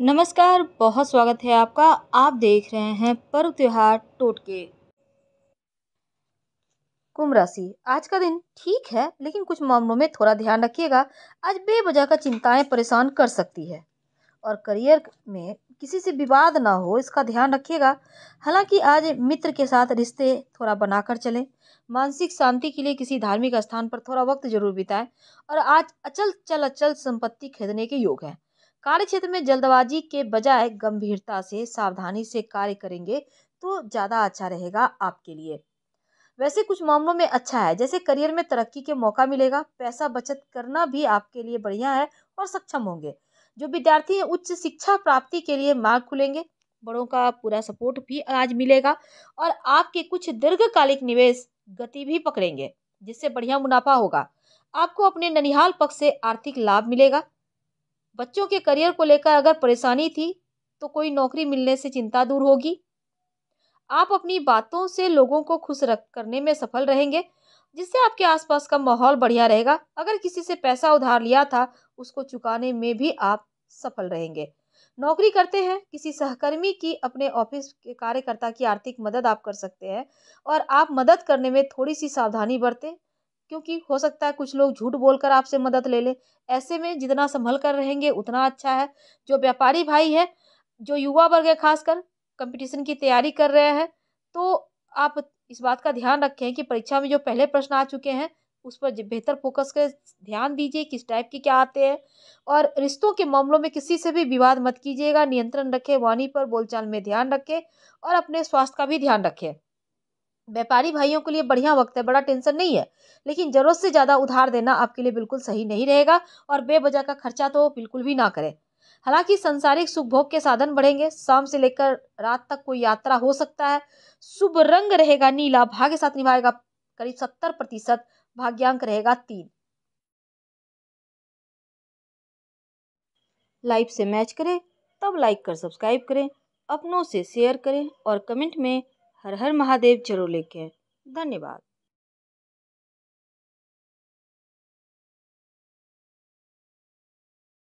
नमस्कार बहुत स्वागत है आपका आप देख रहे हैं पर्व त्योहार टोटके कुंभ राशि आज का दिन ठीक है लेकिन कुछ मामलों में थोड़ा ध्यान रखिएगा आज बेबजह का चिंताएं परेशान कर सकती है और करियर में किसी से विवाद ना हो इसका ध्यान रखिएगा हालांकि आज मित्र के साथ रिश्ते थोड़ा बनाकर चलें मानसिक शांति के लिए किसी धार्मिक स्थान पर थोड़ा वक्त जरूर बिताएं और आज अचल चल अचल संपत्ति खरीदने के योग हैं कार्य क्षेत्र में जल्दबाजी के बजाय गंभीरता से सावधानी से कार्य करेंगे तो ज़्यादा अच्छा रहेगा आपके लिए वैसे कुछ मामलों में अच्छा है जैसे करियर में तरक्की के मौका मिलेगा पैसा बचत करना भी आपके लिए बढ़िया है और सक्षम होंगे जो विद्यार्थी उच्च शिक्षा प्राप्ति के लिए मार्ग खुलेंगे बड़ों का पूरा सपोर्ट भी आज मिलेगा और आपके कुछ दीर्घकालिक निवेश गति भी पकड़ेंगे जिससे बढ़िया मुनाफा होगा आपको अपने ननिहाल पक्ष से आर्थिक लाभ मिलेगा बच्चों के करियर को लेकर अगर परेशानी थी तो कोई नौकरी मिलने से चिंता दूर होगी आप अपनी बातों से लोगों को खुश रख करने में सफल रहेंगे जिससे आपके आसपास का माहौल बढ़िया रहेगा अगर किसी से पैसा उधार लिया था उसको चुकाने में भी आप सफल रहेंगे नौकरी करते हैं किसी सहकर्मी की अपने ऑफिस के कार्यकर्ता की आर्थिक मदद आप कर सकते हैं और आप मदद करने में थोड़ी सी सावधानी बरतें क्योंकि हो सकता है कुछ लोग झूठ बोलकर आपसे मदद ले लें ऐसे में जितना संभल कर रहेंगे उतना अच्छा है जो व्यापारी भाई है जो युवा वर्ग है खासकर कंपटीशन की तैयारी कर रहे हैं तो आप इस बात का ध्यान रखें कि परीक्षा में जो पहले प्रश्न आ चुके हैं उस पर बेहतर फोकस कर ध्यान दीजिए किस टाइप के क्या आते हैं और रिश्तों के मामलों में किसी से भी विवाद मत कीजिएगा नियंत्रण रखें वाणी पर बोलचाल में ध्यान रखें और अपने स्वास्थ्य का भी ध्यान रखें व्यापारी भाइयों के लिए बढ़िया वक्त है बड़ा टेंशन नहीं है लेकिन ज़रूरत से ज़्यादा उधार देना आपके लिए बिल्कुल सही नहीं रहेगा और बेबजा का खर्चा तो बिल्कुल भी ना करें हालांकि संसारिक सुख भोग के साधन बढ़ेंगे शाम से लेकर रात तक कोई यात्रा हो सकता है शुभ रंग रहेगा नीला भाग्य साथ निभाएगा करीब सत्तर प्रतिशत भाग्यांक रहेगा तीन लाइफ से मैच करें तब लाइक कर सब्सक्राइब करें अपनों से शेयर करें और कमेंट में हर हर महादेव जरूर लिखें धन्यवाद